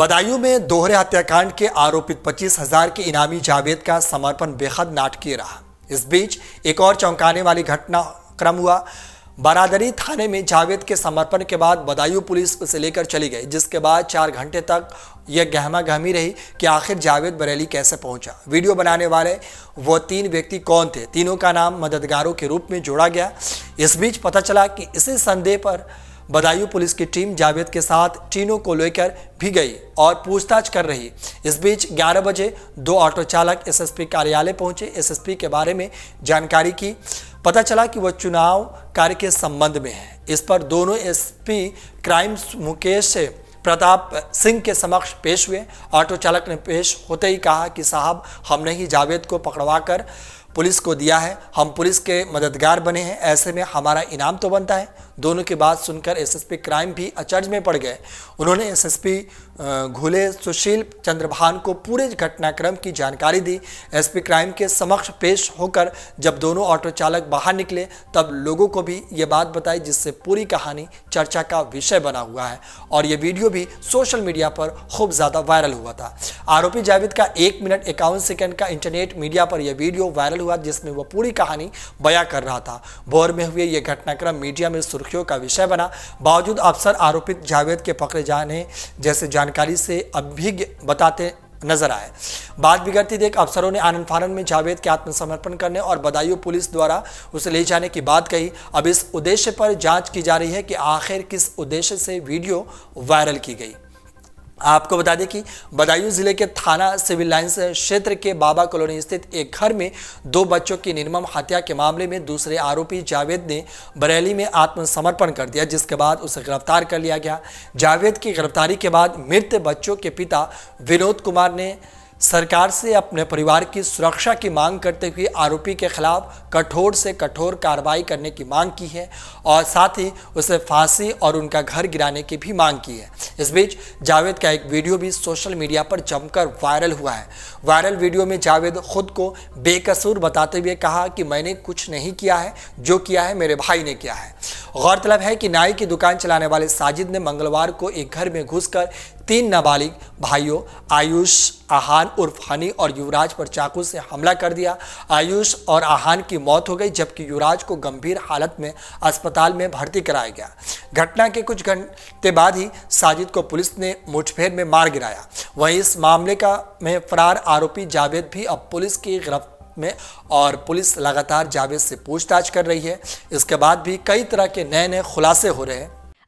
बदायूं में दोहरे हत्याकांड के आरोपित पच्चीस हजार के इनामी जावेद का समर्पण बेहद नाटकीय रहा इस बीच एक और चौंकाने वाली घटनाक्रम हुआ बरादरी थाने में जावेद के समर्पण के बाद बदायूं पुलिस उसे लेकर चली गई जिसके बाद चार घंटे तक यह गहमा गहमी रही कि आखिर जावेद बरेली कैसे पहुंचा वीडियो बनाने वाले वो तीन व्यक्ति कौन थे तीनों का नाम मददगारों के रूप में जोड़ा गया इस बीच पता चला कि इसी संदेह पर बदायूं पुलिस की टीम जावेद के साथ तीनों को लेकर भी गई और पूछताछ कर रही इस बीच 11 बजे दो ऑटो चालक एसएसपी कार्यालय पहुंचे एसएसपी के बारे में जानकारी की पता चला कि वह चुनाव कार्य के संबंध में है इस पर दोनों एसपी क्राइम मुकेश प्रताप सिंह के समक्ष पेश हुए ऑटो चालक ने पेश होते ही कहा कि साहब हमने ही जावेद को पकड़वा कर पुलिस को दिया है हम पुलिस के मददगार बने हैं ऐसे में हमारा इनाम तो बनता है दोनों की बात सुनकर एसएसपी क्राइम भी अचर्ज में पड़ गए उन्होंने एसएसपी घुले सुशील चंद्रभान को पूरे घटनाक्रम की जानकारी दी एसपी क्राइम के समक्ष पेश होकर जब दोनों ऑटो चालक बाहर निकले तब लोगों को भी ये बात बताई जिससे पूरी कहानी चर्चा का विषय बना हुआ है और ये वीडियो भी सोशल मीडिया पर खूब ज़्यादा वायरल हुआ था आरोपी जावेद का एक मिनट इक्यावन सेकेंड का इंटरनेट मीडिया पर यह वीडियो वायरल वायरल हुआ जिसमें वो पूरी कहानी बयां कर रहा था भोर में हुए ये घटनाक्रम मीडिया में सुर्खियों का विषय बना बावजूद अफसर आरोपित जावेद के पकड़े जाने जैसे जानकारी से अभिज्ञ बताते नजर आए बात बिगड़ती देख अफसरों ने आनंद फानंद में जावेद के आत्मसमर्पण करने और बदायूं पुलिस द्वारा उसे ले जाने की बात कही अब इस उद्देश्य पर जांच की जा रही है कि आखिर किस उद्देश्य से वीडियो वायरल की गई आपको बता दें कि बदायूं जिले के थाना सिविल लाइन्स क्षेत्र के बाबा कॉलोनी स्थित एक घर में दो बच्चों की निर्मम हत्या के मामले में दूसरे आरोपी जावेद ने बरेली में आत्मसमर्पण कर दिया जिसके बाद उसे गिरफ्तार कर लिया गया जावेद की गिरफ्तारी के बाद मृत बच्चों के पिता विनोद कुमार ने सरकार से अपने परिवार की सुरक्षा की मांग करते हुए आरोपी के खिलाफ कठोर से कठोर कार्रवाई करने की मांग की है और साथ ही उसे फांसी और उनका घर गिराने की भी मांग की है इस बीच जावेद का एक वीडियो भी सोशल मीडिया पर जमकर वायरल हुआ है वायरल वीडियो में जावेद खुद को बेकसूर बताते हुए कहा कि मैंने कुछ नहीं किया है जो किया है मेरे भाई ने किया है गौरतलब है कि नाई की दुकान चलाने वाले साजिद ने मंगलवार को एक घर में घुसकर तीन नाबालिग भाइयों आयुष आहान उर्फ हनी और युवराज पर चाकू से हमला कर दिया आयुष और आहान की मौत हो गई जबकि युवराज को गंभीर हालत में अस्पताल में भर्ती कराया गया घटना के कुछ घंटे बाद ही साजिद को पुलिस ने मुठभेड़ में मार गिराया वहीं इस मामले का में फरार आरोपी जावेद भी अब पुलिस की गिरफ्त में और पुलिस लगातार जावेद से पूछताछ कर रही है इसके बाद भी कई तरह के नए नए खुलासे हो रहे हैं